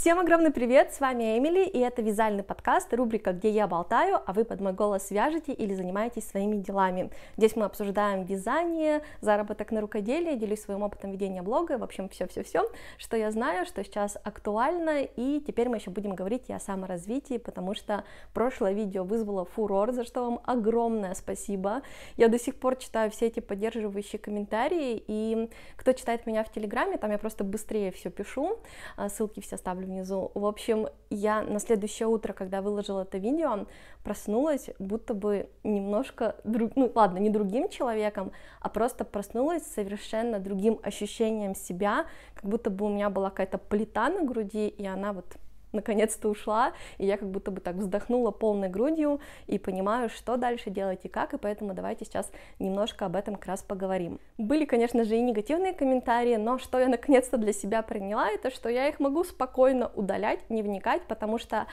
Всем огромный привет, с вами Эмили, и это вязальный подкаст, рубрика, где я болтаю, а вы под мой голос вяжете или занимаетесь своими делами. Здесь мы обсуждаем вязание, заработок на рукоделии, делюсь своим опытом ведения блога, в общем, все-все-все, что я знаю, что сейчас актуально, и теперь мы еще будем говорить и о саморазвитии, потому что прошлое видео вызвало фурор, за что вам огромное спасибо. Я до сих пор читаю все эти поддерживающие комментарии, и кто читает меня в Телеграме, там я просто быстрее все пишу, а ссылки все ставлю внизу. В общем, я на следующее утро, когда выложила это видео, проснулась будто бы немножко, друг... ну ладно, не другим человеком, а просто проснулась совершенно другим ощущением себя, как будто бы у меня была какая-то плита на груди, и она вот наконец-то ушла, и я как будто бы так вздохнула полной грудью и понимаю, что дальше делать и как, и поэтому давайте сейчас немножко об этом как раз поговорим. Были, конечно же, и негативные комментарии, но что я наконец-то для себя приняла, это что я их могу спокойно удалять, не вникать, потому что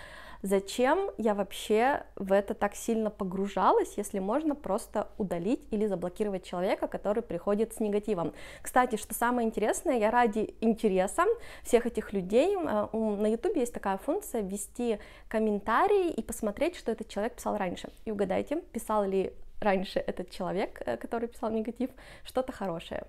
Зачем я вообще в это так сильно погружалась, если можно просто удалить или заблокировать человека, который приходит с негативом? Кстати, что самое интересное, я ради интереса всех этих людей, э, на YouTube есть такая функция ввести комментарии и посмотреть, что этот человек писал раньше. И угадайте, писал ли раньше этот человек, э, который писал негатив, что-то хорошее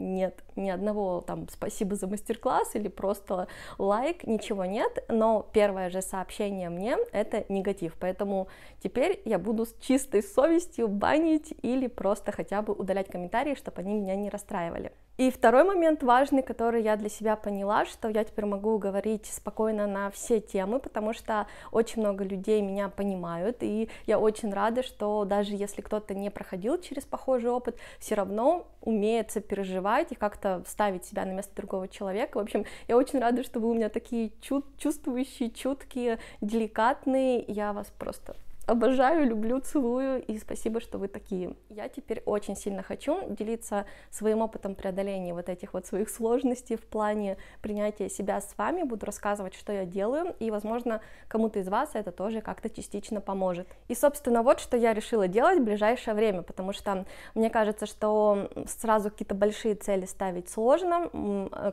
нет, ни одного там спасибо за мастер-класс или просто лайк, ничего нет, но первое же сообщение мне это негатив, поэтому теперь я буду с чистой совестью банить или просто хотя бы удалять комментарии, чтобы они меня не расстраивали. И второй момент важный, который я для себя поняла, что я теперь могу говорить спокойно на все темы, потому что очень много людей меня понимают, и я очень рада, что даже если кто-то не проходил через похожий опыт, все равно умеет сопереживать и как-то вставить себя на место другого человека. В общем, я очень рада, что вы у меня такие чу чувствующие, чуткие, деликатные. Я вас просто обожаю, люблю, целую и спасибо, что вы такие. Я теперь очень сильно хочу делиться своим опытом преодоления вот этих вот своих сложностей в плане принятия себя с вами, буду рассказывать, что я делаю, и, возможно, кому-то из вас это тоже как-то частично поможет. И, собственно, вот что я решила делать в ближайшее время, потому что мне кажется, что сразу какие-то большие цели ставить сложно,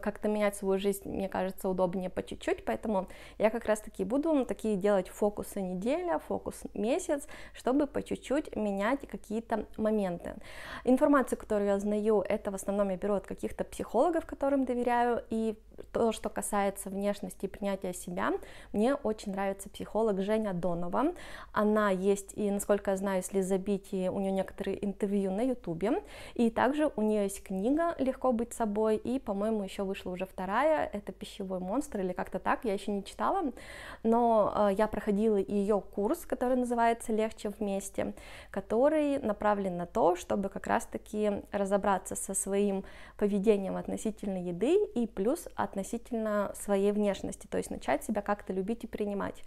как-то менять свою жизнь, мне кажется, удобнее по чуть-чуть, поэтому я как раз-таки буду такие делать фокусы неделя, фокус месяц, месяц, чтобы по чуть-чуть менять какие-то моменты. Информацию, которую я знаю, это в основном я беру от каких-то психологов, которым доверяю, и то, что касается внешности и принятия себя, мне очень нравится психолог Женя Донова. Она есть, и насколько я знаю, если забить, и у нее некоторые интервью на ютубе, и также у нее есть книга «Легко быть собой», и, по-моему, еще вышла уже вторая, это «Пищевой монстр» или как-то так, я еще не читала, но э, я проходила ее курс, который называется называется «Легче вместе», который направлен на то, чтобы как раз-таки разобраться со своим поведением относительно еды и плюс относительно своей внешности, то есть начать себя как-то любить и принимать.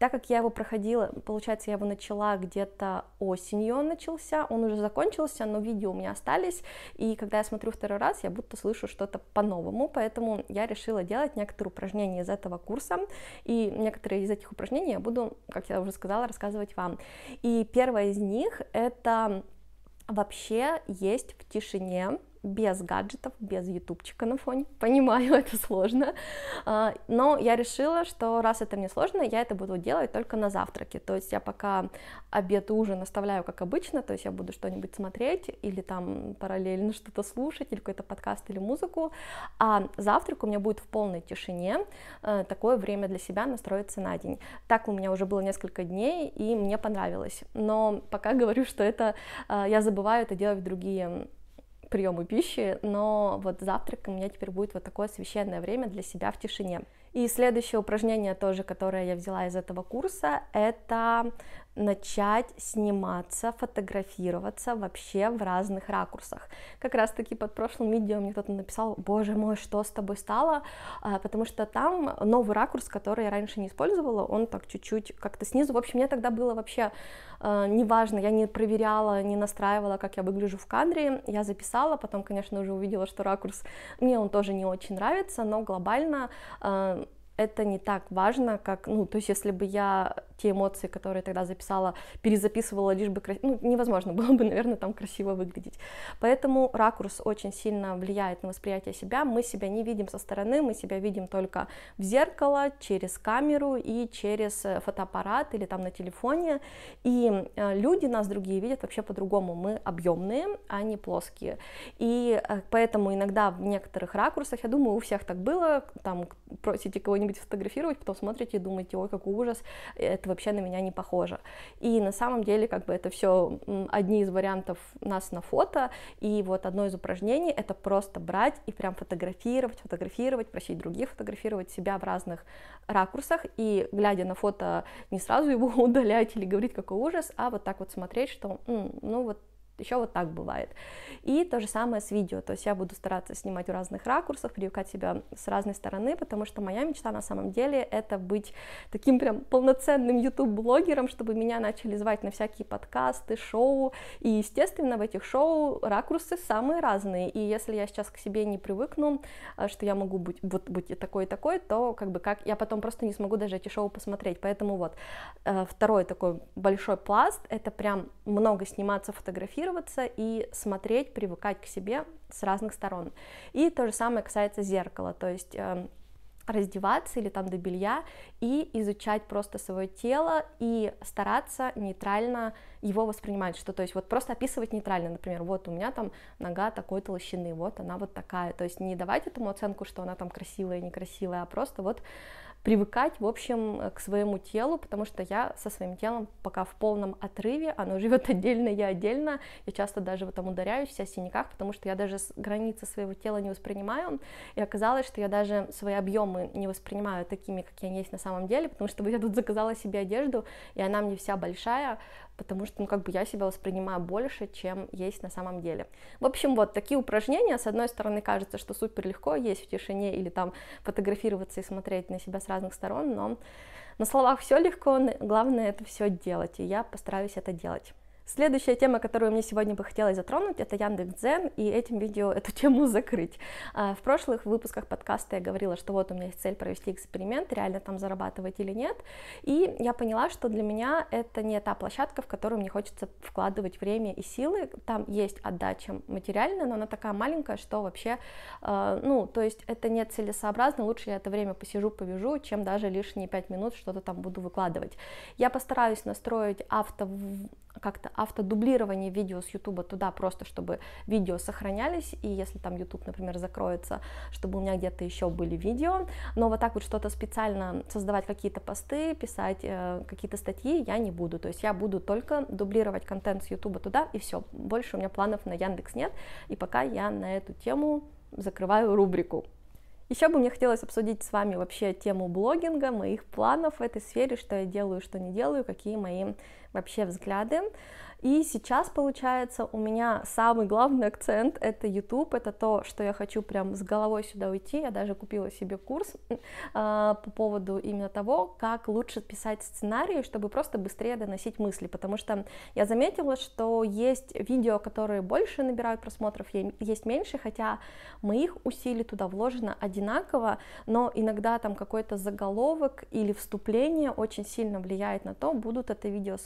Так как я его проходила, получается, я его начала где-то осенью он начался, он уже закончился, но видео у меня остались, и когда я смотрю второй раз, я будто слышу что-то по-новому, поэтому я решила делать некоторые упражнения из этого курса, и некоторые из этих упражнений я буду, как я уже сказала, рассказывать рассказать вам. И первое из них это вообще есть в тишине без гаджетов, без ютубчика на фоне. Понимаю, это сложно. А, но я решила, что раз это мне сложно, я это буду делать только на завтраке. То есть я пока обед и ужин оставляю как обычно, то есть я буду что-нибудь смотреть или там параллельно что-то слушать, или какой-то подкаст, или музыку. А завтрак у меня будет в полной тишине. Э, такое время для себя настроиться на день. Так у меня уже было несколько дней, и мне понравилось. Но пока говорю, что это э, я забываю это делать в другие приему пищи, но вот завтрак у меня теперь будет вот такое священное время для себя в тишине. И следующее упражнение тоже, которое я взяла из этого курса, это начать сниматься, фотографироваться вообще в разных ракурсах. Как раз таки под прошлым видео мне кто-то написал, боже мой, что с тобой стало, а, потому что там новый ракурс, который я раньше не использовала, он так чуть-чуть как-то снизу. В общем, мне тогда было вообще а, неважно, я не проверяла, не настраивала, как я выгляжу в кадре, я записала, потом, конечно, уже увидела, что ракурс мне он тоже не очень нравится, но глобально а, это не так важно, как, ну, то есть если бы я те эмоции, которые тогда записала, перезаписывала, лишь бы красиво, ну, невозможно было бы, наверное, там красиво выглядеть. Поэтому ракурс очень сильно влияет на восприятие себя, мы себя не видим со стороны, мы себя видим только в зеркало, через камеру и через э, фотоаппарат или там на телефоне, и э, люди нас другие видят вообще по-другому, мы объемные, а не плоские, и э, поэтому иногда в некоторых ракурсах, я думаю, у всех так было, там просите кого-нибудь фотографировать, потом смотрите и думаете, ой, какой ужас, этого вообще на меня не похожа. И на самом деле как бы это все одни из вариантов нас на фото, и вот одно из упражнений это просто брать и прям фотографировать, фотографировать, просить других фотографировать себя в разных ракурсах, и глядя на фото не сразу его удалять или говорить какой ужас, а вот так вот смотреть, что ну вот еще вот так бывает. И то же самое с видео, то есть я буду стараться снимать в разных ракурсах, привлекать себя с разной стороны, потому что моя мечта на самом деле это быть таким прям полноценным YouTube-блогером, чтобы меня начали звать на всякие подкасты, шоу, и, естественно, в этих шоу ракурсы самые разные, и если я сейчас к себе не привыкну, э, что я могу быть вот быть и такой и такой, то как бы как я потом просто не смогу даже эти шоу посмотреть, поэтому вот э, второй такой большой пласт, это прям много сниматься, фотографировать, адаптироваться и смотреть, привыкать к себе с разных сторон. И то же самое касается зеркала, то есть эм, раздеваться или там до белья и изучать просто свое тело и стараться нейтрально его воспринимать, что то есть вот просто описывать нейтрально, например, вот у меня там нога такой толщины, вот она вот такая, то есть не давать этому оценку, что она там красивая, некрасивая, а просто вот привыкать, в общем, э, к своему телу, потому что я со своим телом пока в полном отрыве, оно живет отдельно, я отдельно, я часто даже вот там ударяюсь, вся в синяках, потому что я даже границы своего тела не воспринимаю, и оказалось, что я даже свои объемы не воспринимаю такими, какие они есть на самом деле, потому что я тут заказала себе одежду, и она мне вся большая, потому что, ну, как бы я себя воспринимаю больше, чем есть на самом деле. В общем, вот такие упражнения, с одной стороны, кажется, что супер легко есть в тишине или там фотографироваться и смотреть на себя с разных сторон, но на словах все легко, главное это все делать, и я постараюсь это делать. Следующая тема, которую мне сегодня бы хотелось затронуть, это Яндекс.Дзен, и этим видео эту тему закрыть. А, в прошлых выпусках подкаста я говорила, что вот у меня есть цель провести эксперимент, реально там зарабатывать или нет, и я поняла, что для меня это не та площадка, в которую мне хочется вкладывать время и силы, там есть отдача материальная, но она такая маленькая, что вообще, а, ну, то есть это не целесообразно, лучше я это время посижу, повяжу, чем даже лишние 5 минут что-то там буду выкладывать. Я постараюсь настроить авто как-то автодублирование видео с YouTube туда, просто чтобы видео сохранялись, и если там YouTube, например, закроется, чтобы у меня где-то еще были видео, но вот так вот что-то специально создавать какие-то посты, писать э, какие-то статьи я не буду, то есть я буду только дублировать контент с YouTube туда, и все, больше у меня планов на Яндекс нет, и пока я на эту тему закрываю рубрику. Еще бы мне хотелось обсудить с вами вообще тему блогинга, моих планов в этой сфере, что я делаю, что не делаю, какие мои вообще взгляды. И сейчас, получается, у меня самый главный акцент — это YouTube, это то, что я хочу прям с головой сюда уйти. Я даже купила себе курс э, по поводу именно того, как лучше писать сценарии, чтобы просто быстрее доносить мысли, потому что я заметила, что есть видео, которые больше набирают просмотров, есть меньше, хотя моих усилий туда вложено одинаково, но иногда там какой-то заголовок или вступление очень сильно влияет на то, будут это видео,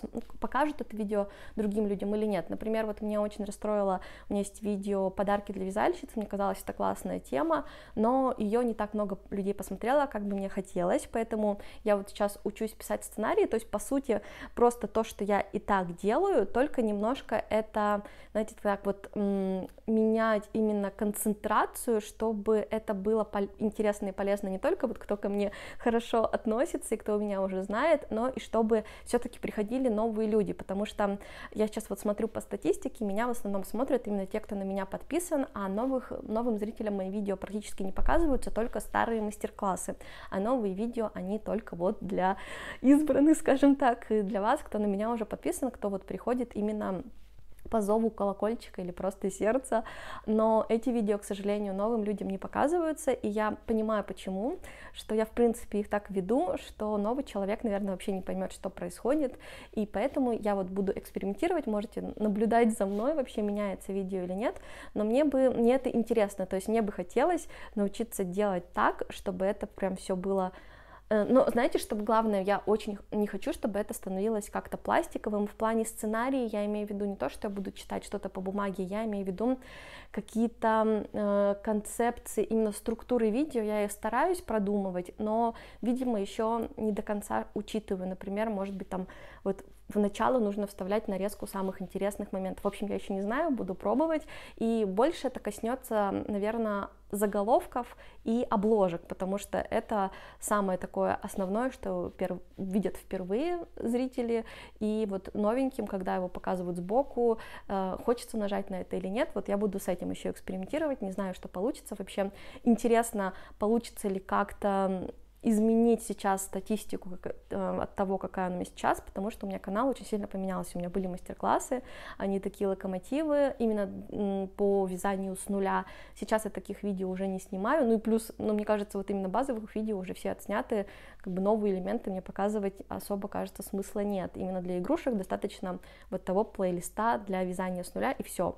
покажут это видео другим людям или нет. Например, вот меня очень расстроило, у меня есть видео «Подарки для вязальщиц», мне казалось, это классная тема, но ее не так много людей посмотрело, как бы мне хотелось, поэтому я вот сейчас учусь писать сценарии, то есть, по сути, просто то, что я и так делаю, только немножко это, знаете, так вот менять именно концентрацию, чтобы это было интересно и полезно не только вот кто ко мне хорошо относится и кто меня уже знает, но и чтобы все-таки приходили новые люди, потому что я сейчас вот смотрю по статистике, меня в основном смотрят именно те, кто на меня подписан, а новых, новым зрителям мои видео практически не показываются, только старые мастер-классы, а новые видео, они только вот для избранных, скажем так, и для вас, кто на меня уже подписан, кто вот приходит именно по зову колокольчика или просто сердца, но эти видео, к сожалению, новым людям не показываются, и я понимаю почему, что я, в принципе, их так веду, что новый человек, наверное, вообще не поймет, что происходит, и поэтому я вот буду экспериментировать, можете наблюдать за мной, вообще меняется видео или нет, но мне бы, мне это интересно, то есть мне бы хотелось научиться делать так, чтобы это прям все было Э, но знаете, что главное, я очень не хочу, чтобы это становилось как-то пластиковым. В плане сценария я имею в виду не то, что я буду читать что-то по бумаге, я имею в виду какие-то э, концепции именно структуры видео. Я ее стараюсь продумывать, но, видимо, еще не до конца учитываю. Например, может быть, там вот в начало нужно вставлять нарезку самых интересных моментов. В общем, я еще не знаю, буду пробовать. И больше это коснется, наверное, заголовков и обложек, потому что это самое такое основное, что пер... видят впервые зрители, и вот новеньким, когда его показывают сбоку, э, хочется нажать на это или нет, вот я буду с этим еще экспериментировать, не знаю, что получится, вообще интересно, получится ли как-то изменить сейчас статистику э, от того, какая она у меня сейчас, потому что у меня канал очень сильно поменялся, у меня были мастер-классы, они такие локомотивы, именно по вязанию с нуля, сейчас я таких видео уже не снимаю, ну и плюс, ну мне кажется, вот именно базовых видео уже все отсняты, как бы новые элементы мне показывать особо, кажется, смысла нет, именно для игрушек достаточно вот того плейлиста для вязания с нуля и все.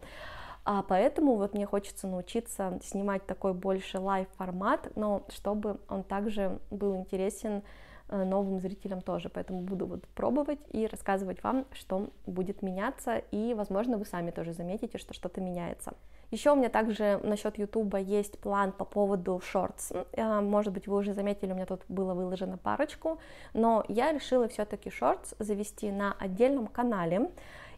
А поэтому вот мне хочется научиться снимать такой больше лайв формат, но чтобы он также был интересен э, новым зрителям тоже. Поэтому буду вот пробовать и рассказывать вам, что будет меняться, и, возможно, вы сами тоже заметите, что что-то меняется. Еще у меня также насчет Ютуба есть план по поводу шортс э, Может быть, вы уже заметили, у меня тут было выложено парочку, но я решила все-таки шортс завести на отдельном канале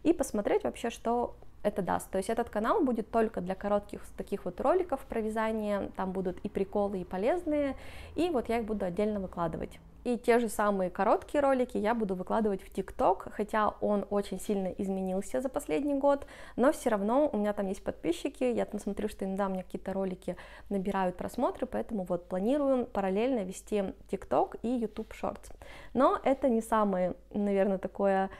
и посмотреть вообще, что это даст. То есть этот канал будет только для коротких таких вот роликов про вязание, там будут и приколы, и полезные, и вот я их буду отдельно выкладывать. И те же самые короткие ролики я буду выкладывать в ТикТок, хотя он очень сильно изменился за последний год, но все равно у меня там есть подписчики, я там смотрю, что иногда у меня какие-то ролики набирают просмотры, поэтому вот планирую параллельно вести ТикТок и YouTube Shorts. Но это не самое, наверное, такое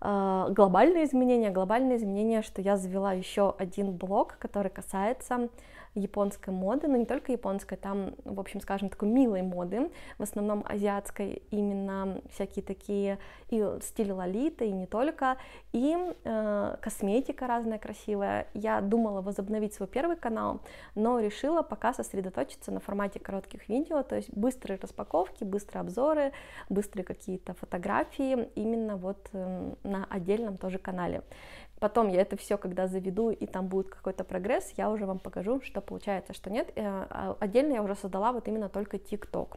а, глобальные изменения. Глобальные изменения, что я завела еще один блог, который касается японской моды, но не только японской, там, в общем, скажем, такой милой моды, в основном азиатской, именно всякие такие и стили лолита, и не только, и э, косметика разная красивая. Я думала возобновить свой первый канал, но решила пока сосредоточиться на формате коротких видео, то есть быстрые распаковки, быстрые обзоры, быстрые какие-то фотографии, именно вот э, на отдельном тоже канале. Потом я это все, когда заведу и там будет какой-то прогресс, я уже вам покажу, что получается, что нет. Э, а отдельно я уже создала вот именно только TikTok.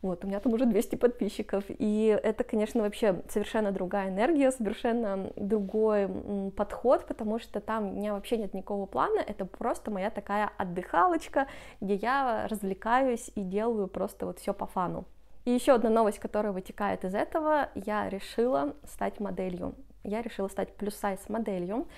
Вот, у меня там уже 200 подписчиков, и это, конечно, вообще совершенно другая энергия, совершенно другой подход, потому что там у меня вообще нет никакого плана, это просто моя такая отдыхалочка, где я развлекаюсь и делаю просто вот все по фану. И еще одна новость, которая вытекает из этого, я решила стать моделью. Я решила стать плюс-сайз моделью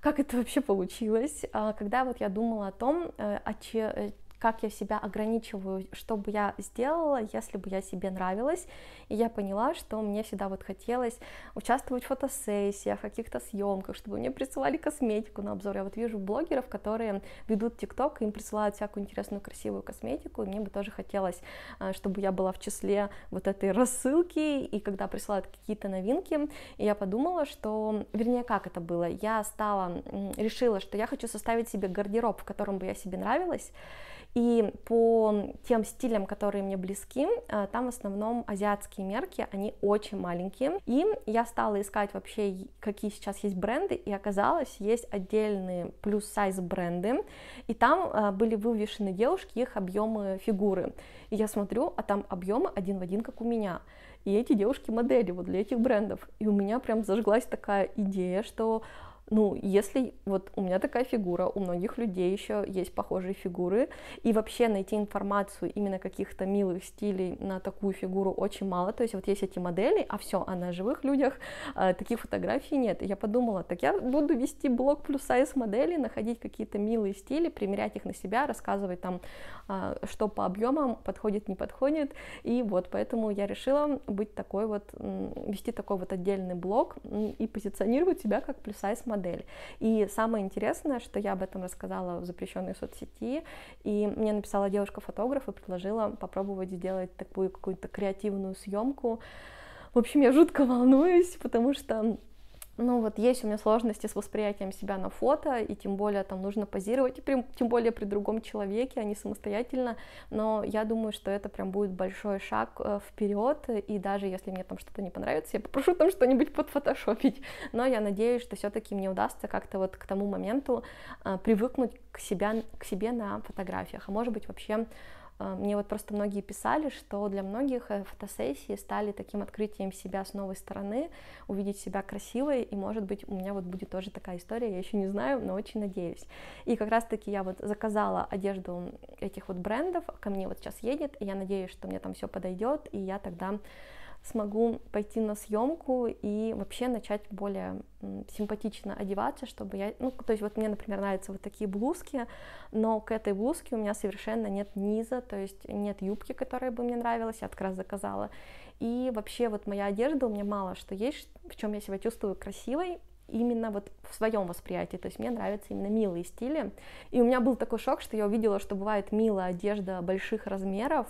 как это вообще получилось, а когда вот я думала о том, э, о че, э, как я себя ограничиваю, что бы я сделала, если бы я себе нравилась. И я поняла, что мне всегда вот хотелось участвовать в фотосессиях, в каких-то съемках, чтобы мне присылали косметику на обзор. Я вот вижу блогеров, которые ведут ТикТок, им присылают всякую интересную, красивую косметику, и мне бы тоже хотелось, э, чтобы я была в числе вот этой рассылки, и когда присылают какие-то новинки, и я подумала, что, вернее, как это было, я стала, решила, что я хочу составить себе гардероб, в котором бы я себе нравилась, и по тем стилям, которые мне близки, э, там в основном азиатские мерки, они очень маленькие. И я стала искать вообще, какие сейчас есть бренды, и оказалось, есть отдельные плюс-сайз бренды, и там э, были вывешены девушки, их объемы фигуры. И я смотрю, а там объемы один в один, как у меня и эти девушки модели вот для этих брендов. И у меня прям зажглась такая идея, что ну, если вот у меня такая фигура, у многих людей еще есть похожие фигуры, и вообще найти информацию именно каких-то милых стилей на такую фигуру очень мало, то есть вот есть эти модели, а все, а на живых людях э, таких фотографий нет. И я подумала, так я буду вести блог плюс сайз модели, находить какие-то милые стили, примерять их на себя, рассказывать там, э, что по объемам подходит, не подходит, и вот поэтому я решила быть такой вот, э, вести такой вот отдельный блог и позиционировать себя как плюс сайз модель модель. И самое интересное, что я об этом рассказала в запрещенной соцсети, и мне написала девушка-фотограф и предложила попробовать сделать такую какую-то креативную съемку. В общем, я жутко волнуюсь, потому что ну вот есть у меня сложности с восприятием себя на фото, и тем более там нужно позировать, и при, тем более при другом человеке, а не самостоятельно, но я думаю, что это прям будет большой шаг э, вперед, и даже если мне там что-то не понравится, я попрошу там что-нибудь подфотошопить, но я надеюсь, что все-таки мне удастся как-то вот к тому моменту э, привыкнуть к, себя, к себе на фотографиях, а может быть вообще а, мне вот просто многие писали, что для многих э, фотосессии стали таким открытием себя с новой стороны, увидеть себя красивой, и, может быть, у меня вот будет тоже такая история, я еще не знаю, но очень надеюсь. И как раз-таки я вот заказала одежду этих вот брендов, ко мне вот сейчас едет, и я надеюсь, что мне там все подойдет, и я тогда смогу пойти на съемку и вообще начать более симпатично одеваться, чтобы я, ну, то есть вот мне, например, нравятся вот такие блузки, но к этой блузке у меня совершенно нет низа, то есть нет юбки, которая бы мне нравилась, я как раз заказала. И вообще вот моя одежда, у меня мало что есть, в чем я себя чувствую красивой, именно вот в своем восприятии, то есть мне нравятся именно милые стили. И у меня был такой шок, что я увидела, что бывает милая одежда больших размеров,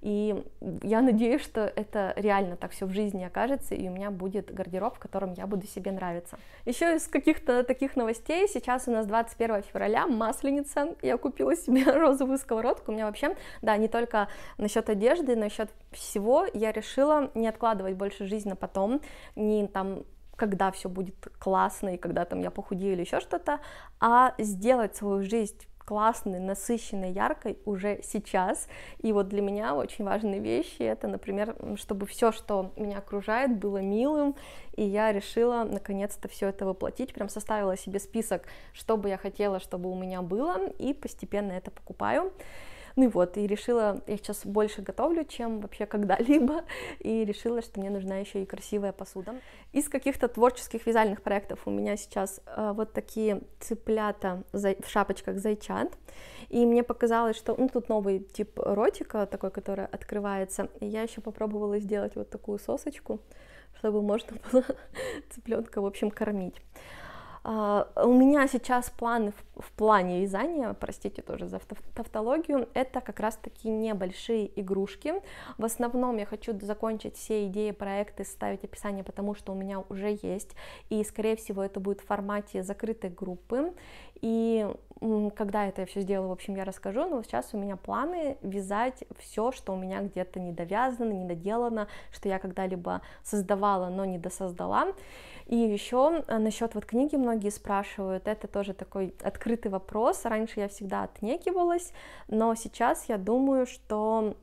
и я надеюсь, что это реально так все в жизни окажется, и у меня будет гардероб, в котором я буду себе нравиться. Еще из каких-то таких новостей, сейчас у нас 21 февраля, Масленица, я купила себе розовую сковородку, у меня вообще, да, не только насчет одежды, насчет всего, я решила не откладывать больше жизни на потом, не там когда все будет классно и когда там я похудею или еще что-то, а сделать свою жизнь классной, насыщенной, яркой уже сейчас. И вот для меня очень важные вещи это, например, чтобы все, что меня окружает, было милым. И я решила наконец-то все это воплотить. Прям составила себе список, что бы я хотела, чтобы у меня было, и постепенно это покупаю. Ну и вот, и решила, я сейчас больше готовлю, чем вообще когда-либо, и решила, что мне нужна еще и красивая посуда. Из каких-то творческих вязальных проектов у меня сейчас э, вот такие цыплята в шапочках зайчат, и мне показалось, что, ну, тут новый тип ротика такой, который открывается, и я еще попробовала сделать вот такую сосочку, чтобы можно было цыпленка, в общем, кормить. А, у меня сейчас планы в плане вязания, простите тоже за тавтологию, это как раз-таки небольшие игрушки. В основном я хочу закончить все идеи, проекты, ставить описание, потому что у меня уже есть. И, скорее всего, это будет в формате закрытой группы. И когда это я все сделала, в общем, я расскажу, но сейчас у меня планы вязать все, что у меня где-то недовязано, недоделано, что я когда-либо создавала, но не досоздала. И еще э, насчет вот книги многие спрашивают, это тоже такой открытый вопрос, раньше я всегда отнекивалась, но сейчас я думаю, что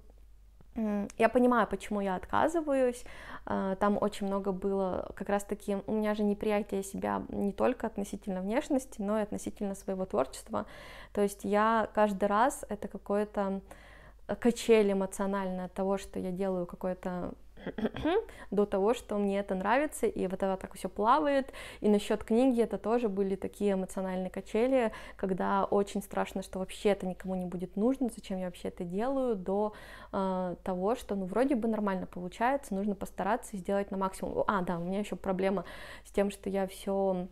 я понимаю, почему я отказываюсь. А, там очень много было как раз таки... У меня же неприятие себя не только относительно внешности, но и относительно своего творчества. То есть я каждый раз это какое-то э, качель эмоциональное от того, что я делаю какое-то до того, что мне это нравится, и вот это так все плавает. И насчет книги это тоже были такие эмоциональные качели, когда очень страшно, что вообще это никому не будет нужно, зачем я вообще это делаю, до э, того, что ну вроде бы нормально получается, нужно постараться сделать на максимум. А, да, у меня еще проблема с тем, что я все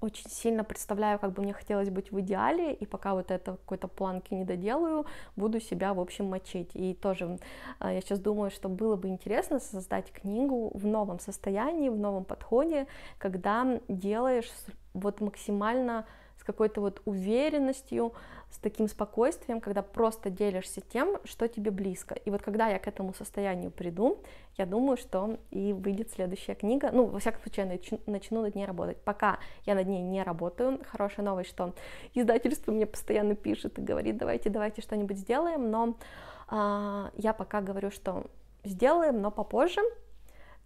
очень сильно представляю, как бы мне хотелось быть в идеале, и пока вот это какой-то планки не доделаю, буду себя, в общем, мочить. И тоже а, я сейчас думаю, что было бы интересно создать книгу в новом состоянии, в новом подходе, когда делаешь вот максимально какой-то вот уверенностью, с таким спокойствием, когда просто делишься тем, что тебе близко. И вот когда я к этому состоянию приду, я думаю, что и выйдет следующая книга. Ну, во всяком случае, я начну над ней работать. Пока я над ней не работаю. Хорошая новость, что издательство мне постоянно пишет и говорит, давайте, давайте что-нибудь сделаем, но э, я пока говорю, что сделаем, но попозже.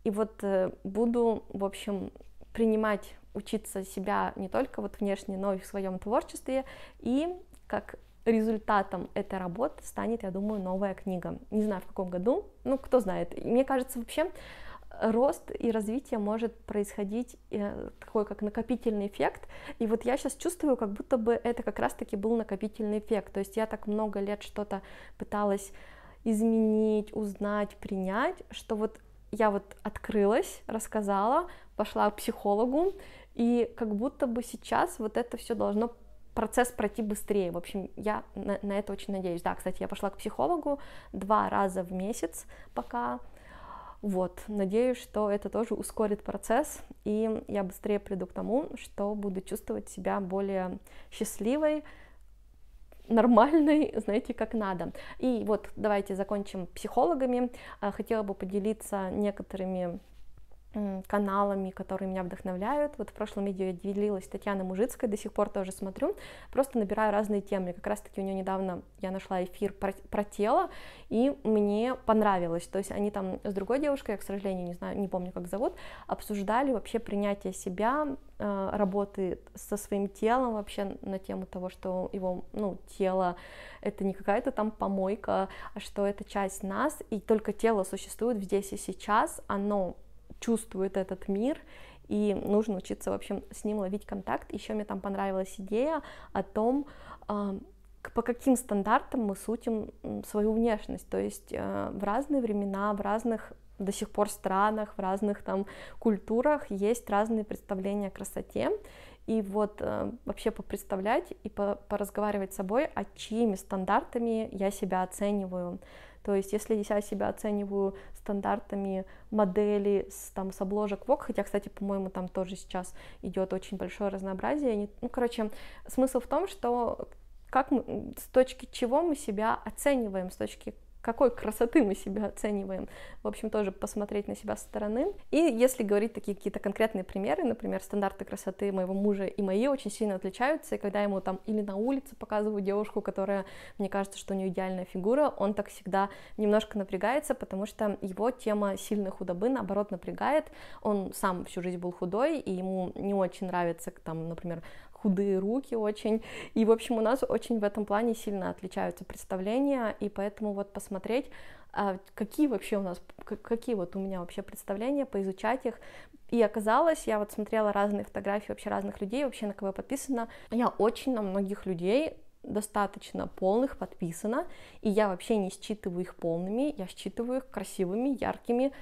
И вот э, буду, в общем, принимать учиться себя не только вот внешне, но и в своем творчестве, и как результатом этой работы станет, я думаю, новая книга. Не знаю, в каком году, ну, кто знает. Мне кажется, вообще рост и развитие может происходить э, такой как накопительный эффект. И вот я сейчас чувствую, как будто бы это как раз-таки был накопительный эффект. То есть я так много лет что-то пыталась изменить, узнать, принять, что вот я вот открылась, рассказала, пошла к психологу, и как будто бы сейчас вот это все должно процесс пройти быстрее. В общем, я на, на это очень надеюсь. Да, кстати, я пошла к психологу два раза в месяц пока. Вот, надеюсь, что это тоже ускорит процесс, и я быстрее приду к тому, что буду чувствовать себя более счастливой, нормальной, знаете, как надо. И вот давайте закончим психологами. А, хотела бы поделиться некоторыми каналами, которые меня вдохновляют. Вот в прошлом видео я делилась Татьяна Мужицкой, до сих пор тоже смотрю, просто набираю разные темы. Как раз-таки у нее недавно я нашла эфир про, про тело, и мне понравилось. То есть они там с другой девушкой, я, к сожалению, не знаю, не помню, как зовут, обсуждали вообще принятие себя, э, работы со своим телом вообще на тему того, что его, ну, тело это не какая-то там помойка, а что это часть нас, и только тело существует здесь и сейчас, оно чувствует этот мир, и нужно учиться, в общем, с ним ловить контакт. Еще мне там понравилась идея о том, а, по каким стандартам мы сутим свою внешность, то есть э, в разные времена, в разных до сих пор странах, в разных там культурах есть разные представления о красоте, и вот э, вообще попредставлять и по, поразговаривать с собой, а чьими стандартами я себя оцениваю, то есть, если я себя оцениваю стандартами модели с, там, с обложек вок хотя, кстати, по-моему, там тоже сейчас идет очень большое разнообразие. Ну, короче, смысл в том, что как мы, с точки чего мы себя оцениваем, с точки какой красоты мы себя оцениваем. В общем, тоже посмотреть на себя со стороны. И если говорить такие какие-то конкретные примеры, например, стандарты красоты моего мужа и мои очень сильно отличаются, и когда ему там или на улице показываю девушку, которая, мне кажется, что у нее идеальная фигура, он так всегда немножко напрягается, потому что его тема сильной худобы, наоборот, напрягает. Он сам всю жизнь был худой, и ему не очень нравится, там, например, худые руки очень. И, в общем, у нас очень в этом плане сильно отличаются представления, и поэтому вот посмотреть, а, какие вообще у нас, какие вот у меня вообще представления, поизучать их. И оказалось, я вот смотрела разные фотографии вообще разных людей, вообще на кого я подписана. Я очень на многих людей достаточно полных подписана, и я вообще не считываю их полными, я считываю их красивыми, яркими,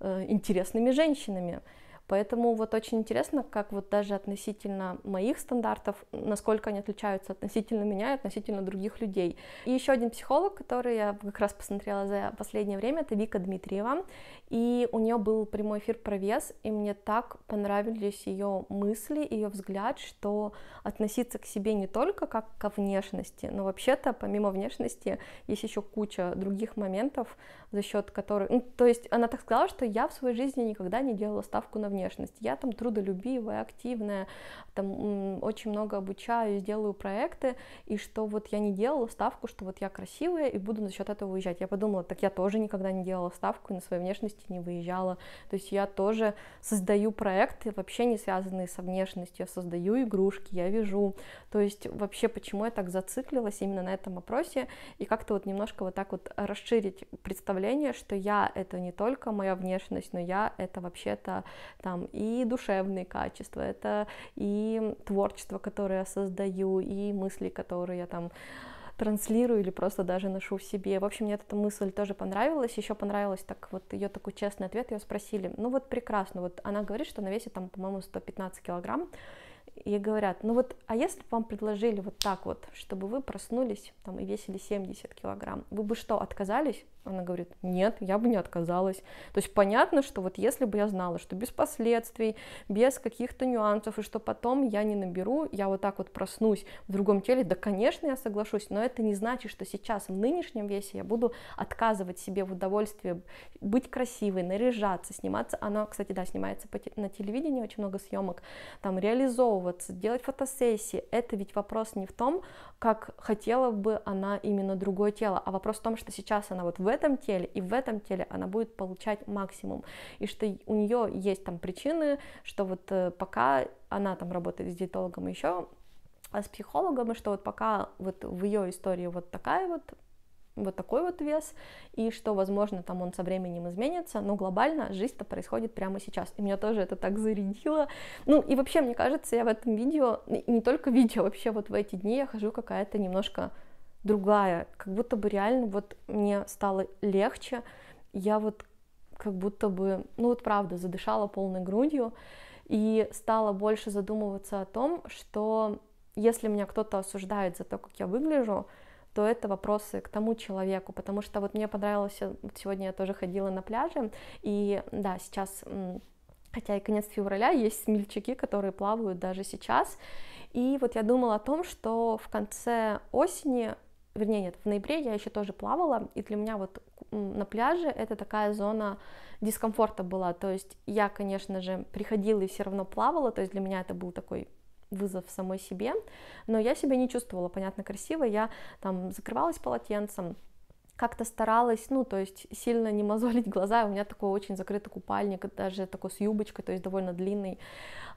э, интересными женщинами. Поэтому вот очень интересно, как вот даже относительно моих стандартов, насколько они отличаются относительно меня и относительно других людей. И еще один психолог, который я как раз посмотрела за последнее время, это Вика Дмитриева. И у нее был прямой эфир про вес, и мне так понравились ее мысли, ее взгляд, что относиться к себе не только как ко внешности, но вообще-то помимо внешности есть еще куча других моментов, за счет которых... Ну, то есть она так сказала, что я в своей жизни никогда не делала ставку на внешность внешность. Я там трудолюбивая, активная, там очень много обучаю, делаю проекты, и что вот я не делала ставку, что вот я красивая и буду за счет этого уезжать. Я подумала, так я тоже никогда не делала ставку, на своей внешности не выезжала. То есть я тоже создаю проекты, вообще не связанные со внешностью, я создаю игрушки, я вяжу. То есть вообще почему я так зациклилась именно на этом опросе, и как-то вот немножко вот так вот расширить представление, что я это не только моя внешность, но я это вообще-то там и душевные качества, это и творчество, которое я создаю, и мысли, которые я там транслирую или просто даже ношу в себе. В общем, мне эта мысль тоже понравилась. Еще понравилось так вот ее такой честный ответ. Ее спросили, ну вот прекрасно, вот она говорит, что она весит там, по-моему, 115 килограмм. И говорят, ну вот, а если бы вам предложили вот так вот, чтобы вы проснулись там и весили 70 килограмм, вы бы что, отказались? Она говорит, нет, я бы не отказалась. То есть понятно, что вот если бы я знала, что без последствий, без каких-то нюансов, и что потом я не наберу, я вот так вот проснусь в другом теле, да, конечно, я соглашусь, но это не значит, что сейчас в нынешнем весе я буду отказывать себе в удовольствии быть красивой, наряжаться, сниматься. Она, кстати, да, снимается на телевидении, очень много съемок, там реализовываться, делать фотосессии. Это ведь вопрос не в том, как хотела бы она именно другое тело, а вопрос в том, что сейчас она вот в этом этом теле и в этом теле она будет получать максимум. И что у нее есть там причины, что вот э, пока она там работает с диетологом еще, а с психологом, и что вот пока вот в ее истории вот такая вот вот такой вот вес, и что, возможно, там он со временем изменится, но глобально жизнь-то происходит прямо сейчас. И меня тоже это так зарядило. Ну, и вообще, мне кажется, я в этом видео, не только видео, вообще вот в эти дни я хожу какая-то немножко другая, как будто бы реально вот мне стало легче, я вот как будто бы, ну вот правда, задышала полной грудью и стала больше задумываться о том, что если меня кто-то осуждает за то, как я выгляжу, то это вопросы к тому человеку, потому что вот мне понравилось, вот сегодня я тоже ходила на пляже, и да, сейчас, хотя и конец февраля, есть смельчаки, которые плавают даже сейчас, и вот я думала о том, что в конце осени вернее, нет, в ноябре я еще тоже плавала, и для меня вот на пляже это такая зона дискомфорта была. То есть я, конечно же, приходила и все равно плавала, то есть для меня это был такой вызов самой себе, но я себя не чувствовала, понятно, красиво, я там закрывалась полотенцем, как-то старалась, ну, то есть сильно не мозолить глаза, у меня такой очень закрытый купальник, даже такой с юбочкой, то есть довольно длинный,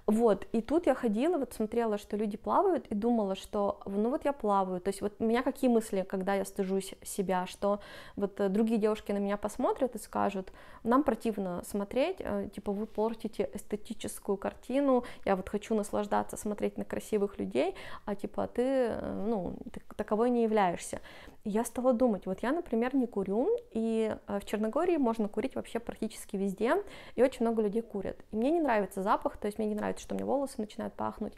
вот, и тут я ходила, вот смотрела, что люди плавают, и думала, что, ну, вот я плаваю, то есть вот у меня какие мысли, когда я стыжусь себя, что вот э, другие девушки на меня посмотрят и скажут, нам противно смотреть, э, типа, вы портите эстетическую картину, я вот хочу наслаждаться, смотреть на красивых людей, а типа, ты, э, ну, ты таковой не являешься, я стала думать, вот я, например, не курю, и э, в Черногории можно курить вообще практически везде, и очень много людей курят. И мне не нравится запах, то есть мне не нравится, что мне волосы начинают пахнуть.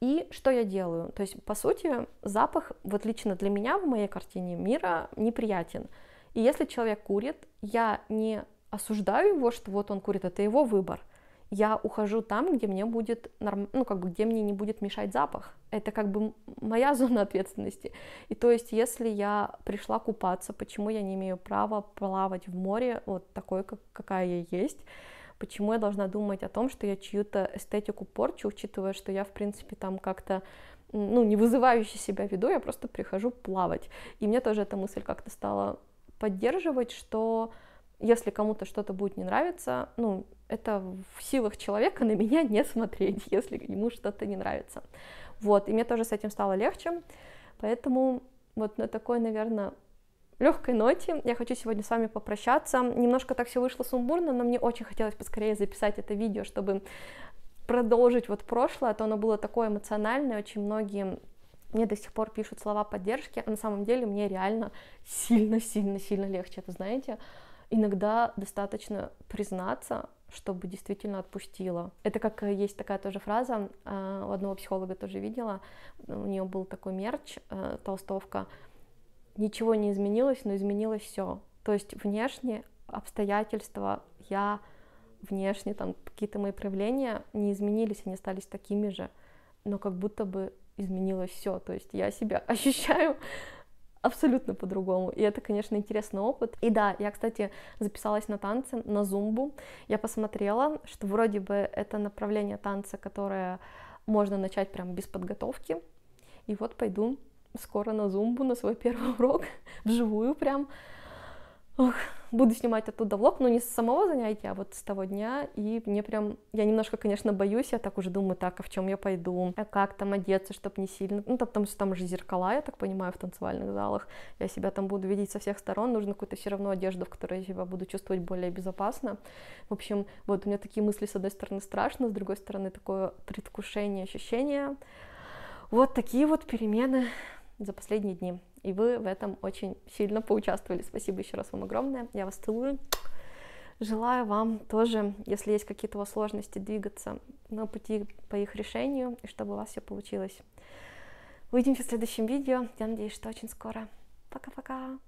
И что я делаю? То есть, по сути, запах вот лично для меня в моей картине мира неприятен. И если человек курит, я не осуждаю его, что вот он курит, это его выбор – я ухожу там, где мне будет норм... ну как бы где мне не будет мешать запах. Это как бы моя зона ответственности. И то есть, если я пришла купаться, почему я не имею права плавать в море вот такой, как какая я есть? Почему я должна думать о том, что я чью-то эстетику порчу, учитывая, что я в принципе там как-то ну, не вызывающе себя веду, я просто прихожу плавать. И мне тоже эта мысль как-то стала поддерживать, что если кому-то что-то будет не нравиться, ну, это в силах человека на меня не смотреть, если ему что-то не нравится. Вот, и мне тоже с этим стало легче, поэтому вот на такой, наверное, легкой ноте я хочу сегодня с вами попрощаться. Немножко так все вышло сумбурно, но мне очень хотелось поскорее записать это видео, чтобы продолжить вот прошлое, а то оно было такое эмоциональное, очень многие мне до сих пор пишут слова поддержки, а на самом деле мне реально сильно-сильно-сильно легче, это знаете, иногда достаточно признаться, чтобы действительно отпустила. Это как есть такая тоже фраза, а, у одного психолога тоже видела, у нее был такой мерч, э, толстовка, ничего не изменилось, но изменилось все. То есть внешне обстоятельства, я внешне, там какие-то мои проявления не изменились, они остались такими же, но как будто бы изменилось все. То есть я себя ощущаю абсолютно по-другому. И это, конечно, интересный опыт. И да, я, кстати, записалась на танцы, на зумбу. Я посмотрела, что вроде бы это направление танца, которое можно начать прям без подготовки. И вот пойду скоро на зумбу, на свой первый урок, вживую прям. Ох, буду снимать оттуда влог, но не с самого занятия, а вот с того дня. И мне прям, я немножко, конечно, боюсь, я так уже думаю, так, а в чем я пойду, а как там одеться, чтобы не сильно, ну, там, потому что там же зеркала, я так понимаю, в танцевальных залах, я себя там буду видеть со всех сторон, нужно какую-то все равно одежду, в которой я себя буду чувствовать более безопасно. В общем, вот у меня такие мысли, с одной стороны, страшно, с другой стороны, такое предвкушение, ощущение. Вот такие вот перемены за последние дни. И вы в этом очень сильно поучаствовали. Спасибо еще раз вам огромное. Я вас целую. Желаю вам тоже, если есть какие-то у вас сложности, двигаться на пути по их решению, и чтобы у вас все получилось. Увидимся в следующем видео. Я надеюсь, что очень скоро. Пока-пока!